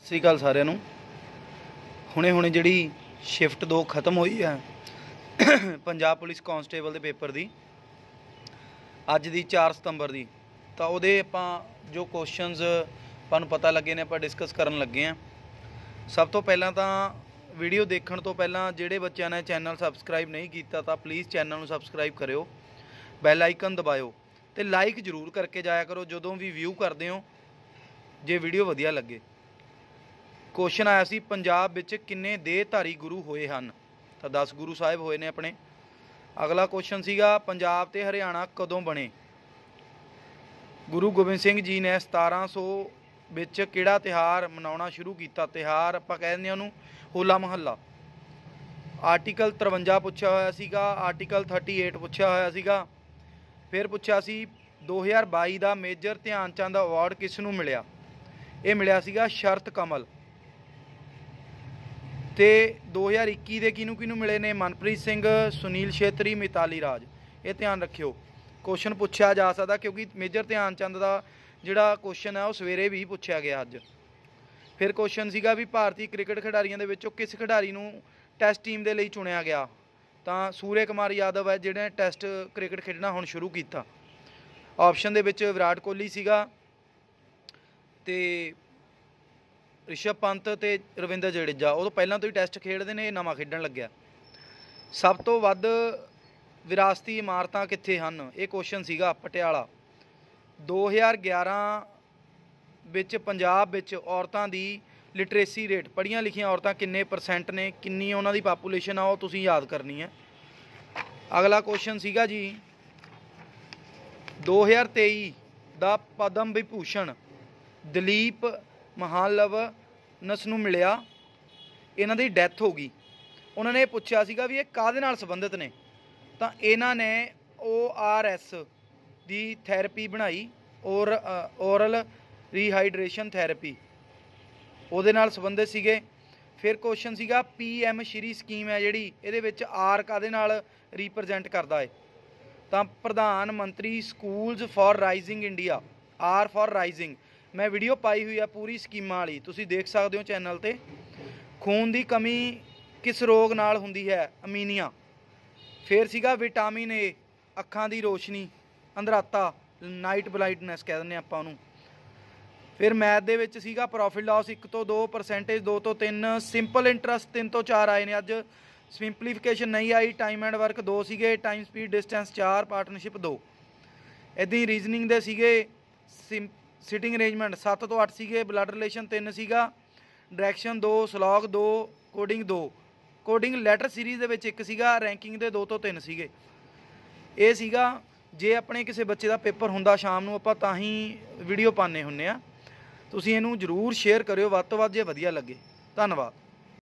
ਸਤਿ ਸ੍ਰੀ ਅਕਾਲ ਸਾਰਿਆਂ ਨੂੰ ਹੁਣੇ ਹੁਣੇ ਜਿਹੜੀ ਸ਼ਿਫਟ 2 ਖਤਮ ਹੋਈ ਹੈ ਪੰਜਾਬ ਪੁਲਿਸ ਕਾਂਸਟੇਬਲ ਦੇ ਪੇਪਰ ਦੀ ਅੱਜ ਦੀ 4 ਸਤੰਬਰ ਦੀ ਤਾਂ ਉਹਦੇ ਆਪਾਂ ਜੋ ਕੁਐਸਚਨਸ ਆਪਾਂ ਨੂੰ ਪਤਾ ਲੱਗੇ ਨੇ ਆਪਾਂ ਡਿਸਕਸ ਕਰਨ ਲੱਗੇ ਆ ਸਭ ਤੋਂ ਪਹਿਲਾਂ ਤਾਂ ਵੀਡੀਓ ਦੇਖਣ ਤੋਂ ਪਹਿਲਾਂ ਜਿਹੜੇ ਬੱਚਿਆਂ ਨੇ ਚੈਨਲ ਸਬਸਕ੍ਰਾਈਬ ਨਹੀਂ ਕੀਤਾ ਤਾਂ ਪਲੀਜ਼ ਚੈਨਲ ਨੂੰ ਸਬਸਕ੍ਰਾਈਬ ਕਰਿਓ ਬੈਲ ਆਈਕਨ ਦਬਾਇਓ ਤੇ ਲਾਈਕ ਜ਼ਰੂਰ ਕਰਕੇ ਜਾਇਆ ਕਰੋ ਜਦੋਂ ਵੀ ਵਿਊ ਕਰਦੇ ਹੋ ਜੇ ਵੀਡੀਓ ਵਧੀਆ ਲੱਗੇ ਕੁਐਸਚਨ ਆਇਆ ਸੀ ਪੰਜਾਬ ਵਿੱਚ ਕਿੰਨੇ ਦੇਹਧਾਰੀ ਗੁਰੂ ਹੋਏ ਹਨ ਤਾਂ 10 ਗੁਰੂ ਸਾਹਿਬ ਹੋਏ ਨੇ ਆਪਣੇ ਅਗਲਾ ਕੁਐਸਚਨ ਸੀਗਾ ਪੰਜਾਬ ਤੇ ਹਰਿਆਣਾ ਕਦੋਂ ਬਣੇ ਗੁਰੂ ਗੋਬਿੰਦ ਸਿੰਘ ਜੀ ਨੇ 1700 ਵਿੱਚ ਕਿਹੜਾ ਤਿਹਾਰ ਮਨਾਉਣਾ ਸ਼ੁਰੂ ਕੀਤਾ ਤਿਹਾਰ ਆਪਾਂ ਕਹਿੰਦੇ ਆ ਉਹਨੂੰ ਹੋਲਾ ਮਹੱਲਾ ਆਰਟੀਕਲ 53 ਪੁੱਛਿਆ ਹੋਇਆ ਸੀਗਾ ਆਰਟੀਕਲ 38 ਪੁੱਛਿਆ ਹੋਇਆ ਸੀਗਾ ਫਿਰ ਪੁੱਛਿਆ ਸੀ 2022 ਦਾ ਮੇਜਰ ਧਿਆਨ ਚੰਦ ਅਵਾਰਡ ਕਿਸ ਨੂੰ ਮਿਲਿਆ ਇਹ ਮਿਲਿਆ ਸੀਗਾ ਸ਼ਰਤ ਕਮਲ ਤੇ 2021 ਦੇ ਕਿਨੂੰ ਕਿਨੂੰ ਮਿਲੇ ਨੇ ਮਨਪ੍ਰੀਤ ਸਿੰਘ ਸੁਨੀਲ ਛੇਤਰੀ ਮਿਤਾਲੀ ਰਾਜ ਇਹ ਧਿਆਨ ਰੱਖਿਓ ਕੁਐਸਚਨ ਪੁੱਛਿਆ ਜਾ ਸਕਦਾ ਕਿਉਂਕਿ ਮੇਜਰ ਧਿਆਨ ਚੰਦ ਦਾ ਜਿਹੜਾ ਕੁਐਸਚਨ ਹੈ ਉਹ ਸਵੇਰੇ ਵੀ ਪੁੱਛਿਆ ਗਿਆ ਅੱਜ ਫਿਰ ਕੁਐਸਚਨ ਸੀਗਾ ਵੀ ਭਾਰਤੀ ਕ੍ਰਿਕਟ ਖਿਡਾਰੀਆਂ ਦੇ ਵਿੱਚੋਂ ਕਿਸ ਖਿਡਾਰੀ ਨੂੰ ਟੈਸਟ ਟੀਮ ਦੇ ਲਈ ਚੁਣਿਆ ਗਿਆ ਤਾਂ ਸੂਰਯ ਕੁਮਾਰ ਯਾਦਵ ਹੈ ਜਿਹੜੇ ਟੈਸਟ ਕ੍ਰਿਕਟ ਖੇਡਣਾ ਹੁਣ ਸ਼ੁਰੂ ਕੀਤਾ ਆਪਸ਼ਨ ਦੇ ਵਿੱਚ ਵਿਰਾਟ ਕੋਹਲੀ ਸੀਗਾ ਤੇ ਰਿਸ਼ਭ ਪੰਤ ਤੇ ਰਵਿੰਦਰ ਜੜੇਜਾ ਉਹ ਤੋਂ ਪਹਿਲਾਂ ਤੋਂ ਹੀ ਟੈਸਟ ਖੇਡਦੇ ਨੇ ਇਹ ਨਵਾਂ ਖੇਡਣ ਲੱਗਿਆ ਸਭ ਤੋਂ ਵੱਧ ਵਿਰਾਸਤੀ ਇਮਾਰਤਾਂ ਕਿੱਥੇ ਹਨ ਇਹ ਕੁਐਸਚਨ ਸੀਗਾ ਪਟਿਆਲਾ 2011 ਵਿੱਚ ਪੰਜਾਬ ਵਿੱਚ ਔਰਤਾਂ ਦੀ ਲਿਟਰੇਸੀ ਰੇਟ ਪੜੀਆਂ ਲਿਖੀਆਂ ਔਰਤਾਂ ਕਿੰਨੇ ਪਰਸੈਂਟ ਨੇ ਕਿੰਨੀ ਉਹਨਾਂ ਦੀ ਪਾਪੂਲੇਸ਼ਨ ਆ ਉਹ ਤੁਸੀਂ ਯਾਦ ਕਰਨੀ ਹੈ ਅਗਲਾ ਕੁਐਸਚਨ ਸੀਗਾ ਜੀ 2023 ਦਾ ਪਦਮ ਵਿਭੂਸ਼ਣ ਦਲੀਪ ਨਸ ਨੂੰ ਮਿਲਿਆ ਇਹਨਾਂ ਦੀ ਡੈਥ ਹੋ ਗਈ ਉਹਨਾਂ ਨੇ ਪੁੱਛਿਆ ਸੀਗਾ ਵੀ ਇਹ ਕਾਦੇ ਨਾਲ ਸੰਬੰਧਿਤ ਨੇ ਤਾਂ ਇਹਨਾਂ ਨੇ ਓ ਆਰ ਐਸ ਦੀ ਥੈਰੇਪੀ ਬਣਾਈ ਔਰ ਔਰਲ ਰੀਹਾਈਡਰੇਸ਼ਨ ਥੈਰੇਪੀ ਉਹਦੇ ਨਾਲ ਸੰਬੰਧਿਤ ਸੀਗੇ ਫਿਰ ਕੁਐਸਚਨ ਸੀਗਾ ਪੀ ਐਮ ਸ਼੍ਰੀ ਸਕੀਮ ਹੈ ਜਿਹੜੀ ਇਹਦੇ ਵਿੱਚ ਆਰ ਕਾਦੇ ਨਾਲ ਰਿਪਰੈਜ਼ੈਂਟ ਕਰਦਾ ਹੈ ਤਾਂ ਪ੍ਰਧਾਨ ਮੰਤਰੀ schools for rising India R for rising ਮੈਂ ਵੀਡੀਓ ਪਾਈ ਹੋਈ ਆ ਪੂਰੀ ਸਕੀਮਾਂ ਵਾਲੀ ਤੁਸੀਂ ਦੇਖ ਸਕਦੇ ਹੋ ਚੈਨਲ ਤੇ ਖੂਨ ਦੀ ਕਮੀ ਕਿਸ ਰੋਗ ਨਾਲ ਹੁੰਦੀ ਹੈ ਅਮੀਨੀਆ ਫੇਰ ਸੀਗਾ ਵਿਟਾਮਿਨ ਏ ਅੱਖਾਂ ਦੀ ਰੋਸ਼ਨੀ ਅੰਧਰਾਤਾ ਨਾਈਟ ਬਲਾਈਡਨੈਸ ਕਹਿ ਦਿੰਦੇ ਆਪਾਂ ਉਹਨੂੰ ਫਿਰ ਮੈਥ ਦੇ ਵਿੱਚ ਸੀਗਾ ਪ੍ਰੋਫਿਟ ਲਾਸ 1 ਤੋਂ 2 ਪਰਸੈਂਟੇਜ 2 ਤੋਂ 3 ਸਿੰਪਲ ਇੰਟਰਸਟ 3 ਤੋਂ 4 ਆਏ ਨੇ ਅੱਜ ਸਿੰਪਲੀਫਿਕੇਸ਼ਨ ਨਹੀਂ ਆਈ ਟਾਈਮ ਐਂਡ ਵਰਕ 2 ਸੀਗੇ ਟਾਈਮ ਸਪੀਡ ਡਿਸਟੈਂਸ 4 ਪਾਰਟਨਰਸ਼ਿਪ 2 ਇਦਾਂ ਹੀ ਰੀਜ਼ਨਿੰਗ ਦੇ ਸੀਗੇ ਸਿਟਿੰਗ ਅਰੇਂਜਮੈਂਟ 7 ਤੋਂ 8 ਸੀਗੇ ਬਲੱਡ ਰਿਲੇਸ਼ਨ 3 ਸੀਗਾ ਡਾਇਰੈਕਸ਼ਨ 2 ਸਲੌਗ 2 ਕੋਡਿੰਗ 2 ਕੋਡਿੰਗ ਲੈਟਰ ਸੀਰੀਜ਼ ਦੇ ਵਿੱਚ ਇੱਕ ਸੀਗਾ ਰੈਂਕਿੰਗ ਦੇ 2 ਤੋਂ 3 ਸੀਗੇ ਇਹ ਸੀਗਾ ਜੇ ਆਪਣੇ ਕਿਸੇ ਬੱਚੇ ਦਾ ਪੇਪਰ ਹੁੰਦਾ ਸ਼ਾਮ ਨੂੰ ਆਪਾਂ ਤਾਂ ਹੀ ਵੀਡੀਓ ਪਾਣੇ ਹੁੰਨੇ ਆ ਤੁਸੀਂ ਇਹਨੂੰ ਜਰੂਰ ਸ਼ੇਅਰ ਕਰਿਓ ਵੱਧ ਤੋਂ ਵੱਧ ਜੇ ਵਧੀਆ ਲੱਗੇ ਧੰਨਵਾਦ